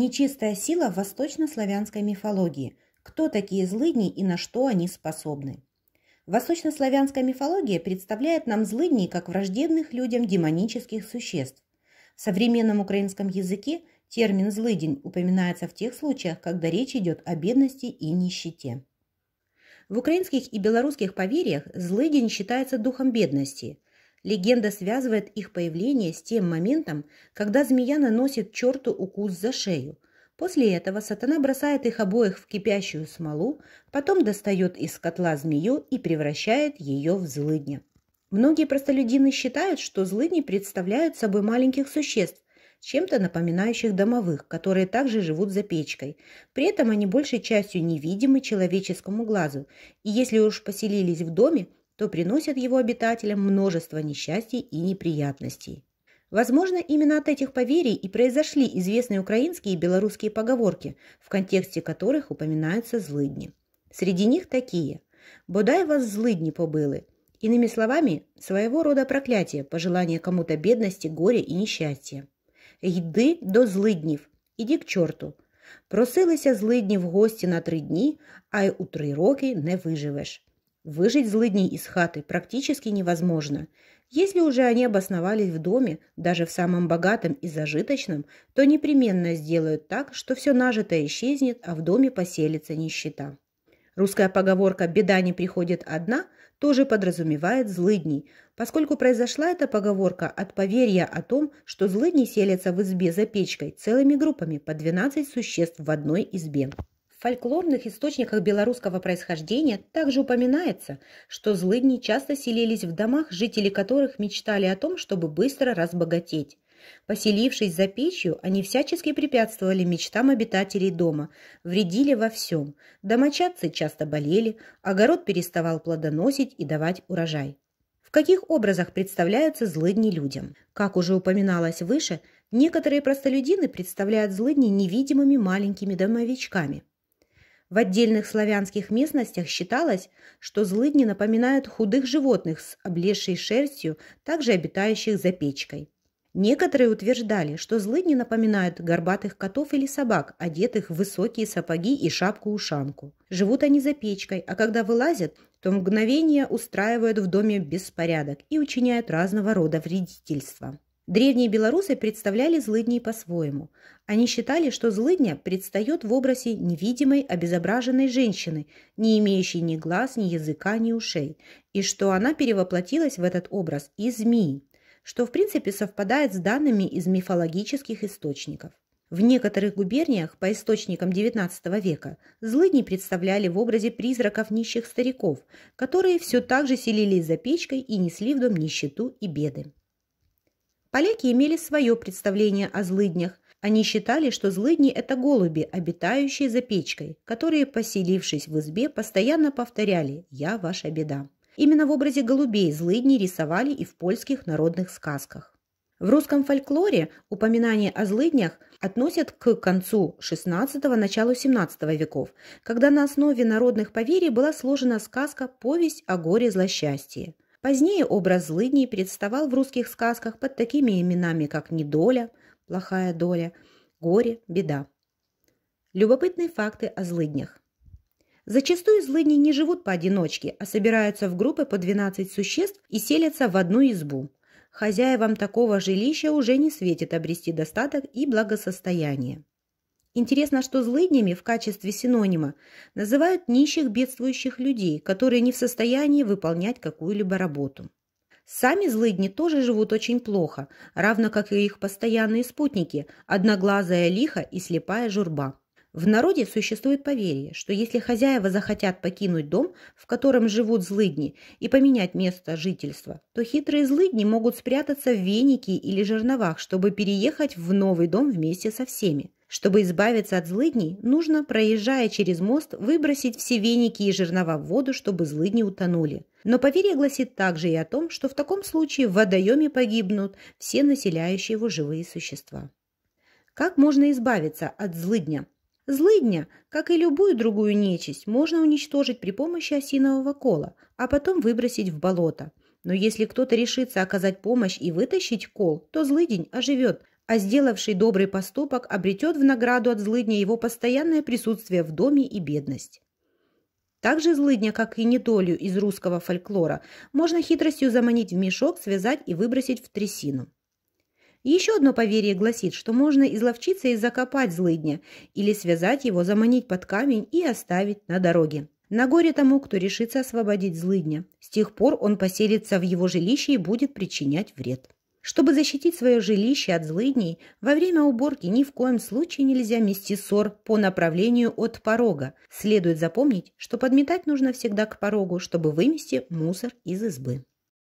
Нечистая сила в восточнославянской мифологии. Кто такие злыдни и на что они способны? Восточнославянская мифология представляет нам злыдней как враждебных людям демонических существ. В современном украинском языке термин «злыдень» упоминается в тех случаях, когда речь идет о бедности и нищете. В украинских и белорусских поверьях злыдень считается духом бедности, Легенда связывает их появление с тем моментом, когда змея наносит черту укус за шею. После этого сатана бросает их обоих в кипящую смолу, потом достает из котла змею и превращает ее в злыдня. Многие простолюдины считают, что злыдни представляют собой маленьких существ, чем-то напоминающих домовых, которые также живут за печкой. При этом они большей частью невидимы человеческому глазу, и если уж поселились в доме, то приносят его обитателям множество несчастий и неприятностей. Возможно, именно от этих поверий и произошли известные украинские и белорусские поговорки, в контексте которых упоминаются злыдни. Среди них такие «Бодай вас злыдни побылы», иными словами, своего рода проклятие, пожелание кому-то бедности, горя и несчастья. «Йди до злыднів, иди к чорту», Просилися злыдни в гости на три дні, а й у три роки не выживешь. Выжить злыдней из хаты практически невозможно. Если уже они обосновались в доме, даже в самом богатом и зажиточном, то непременно сделают так, что все нажитое исчезнет, а в доме поселится нищета. Русская поговорка «беда не приходит одна» тоже подразумевает злыдней, поскольку произошла эта поговорка от поверья о том, что злыдни селятся в избе за печкой целыми группами по 12 существ в одной избе. В фольклорных источниках белорусского происхождения также упоминается, что злыдни часто селились в домах, жители которых мечтали о том, чтобы быстро разбогатеть. Поселившись за печью, они всячески препятствовали мечтам обитателей дома, вредили во всем. Домочадцы часто болели, огород переставал плодоносить и давать урожай. В каких образах представляются злыдни людям? Как уже упоминалось выше, некоторые простолюдины представляют злыдни невидимыми маленькими домовичками, в отдельных славянских местностях считалось, что злыдни напоминают худых животных с облезшей шерстью, также обитающих за печкой. Некоторые утверждали, что злыдни напоминают горбатых котов или собак, одетых в высокие сапоги и шапку-ушанку. Живут они за печкой, а когда вылазят, то мгновение устраивают в доме беспорядок и учиняют разного рода вредительства. Древние белорусы представляли злыдней по-своему. Они считали, что злыдня предстает в образе невидимой, обезображенной женщины, не имеющей ни глаз, ни языка, ни ушей, и что она перевоплотилась в этот образ из змеи, что в принципе совпадает с данными из мифологических источников. В некоторых губерниях по источникам XIX века злыдни представляли в образе призраков нищих стариков, которые все так же селились за печкой и несли в дом нищету и беды. Поляки имели свое представление о злыднях. Они считали, что злыдни – это голуби, обитающие за печкой, которые, поселившись в избе, постоянно повторяли «Я ваша беда». Именно в образе голубей злыдни рисовали и в польских народных сказках. В русском фольклоре упоминание о злыднях относят к концу XVI – началу XVII веков, когда на основе народных поверий была сложена сказка «Повесть о горе злосчастье». Позднее образ злыдней представал в русских сказках под такими именами, как «недоля», «плохая доля», «горе», «беда». Любопытные факты о злыднях. Зачастую злыдни не живут поодиночке, а собираются в группы по 12 существ и селятся в одну избу. Хозяевам такого жилища уже не светит обрести достаток и благосостояние. Интересно, что злыднями в качестве синонима называют нищих бедствующих людей, которые не в состоянии выполнять какую-либо работу. Сами злыдни тоже живут очень плохо, равно как и их постоянные спутники – одноглазая лиха и слепая журба. В народе существует поверье, что если хозяева захотят покинуть дом, в котором живут злыдни, и поменять место жительства, то хитрые злыдни могут спрятаться в веники или жерновах, чтобы переехать в новый дом вместе со всеми. Чтобы избавиться от злыдней, нужно, проезжая через мост, выбросить все веники и жернова в воду, чтобы злыдни утонули. Но поверье гласит также и о том, что в таком случае в водоеме погибнут все населяющие его живые существа. Как можно избавиться от злыдня? Злыдня, как и любую другую нечисть, можно уничтожить при помощи осинового кола, а потом выбросить в болото. Но если кто-то решится оказать помощь и вытащить кол, то злыдень оживет, а сделавший добрый поступок обретет в награду от злыдня его постоянное присутствие в доме и бедность. Также злыдня, как и недолю из русского фольклора, можно хитростью заманить в мешок, связать и выбросить в трясину. Еще одно поверье гласит, что можно изловчиться и закопать злыдня, или связать его, заманить под камень и оставить на дороге. На горе тому, кто решится освободить злыдня. С тех пор он поселится в его жилище и будет причинять вред. Чтобы защитить свое жилище от злыдней, во время уборки ни в коем случае нельзя мести ссор по направлению от порога. Следует запомнить, что подметать нужно всегда к порогу, чтобы вымести мусор из избы.